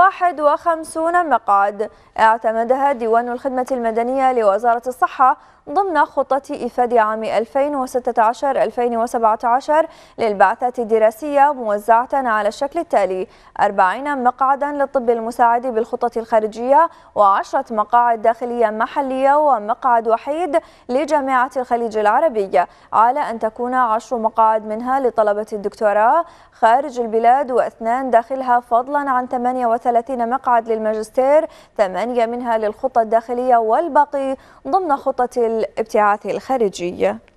51 مقعد اعتمدها ديوان الخدمة المدنية لوزارة الصحة ضمن خطة إفاد عام 2016-2017 للبعثات الدراسية موزعة على الشكل التالي 40 مقعدا للطب المساعد بالخطة الخارجية و10 مقاعد داخلية محلية ومقعد وحيد لجامعة الخليج العربية على أن تكون 10 مقاعد منها لطلبة الدكتوراه خارج البلاد واثنان داخلها فضلا عن 38 30 مقعد للماجستير ثمانية منها للخطة الداخلية والباقي ضمن خطة الابتعاث الخارجي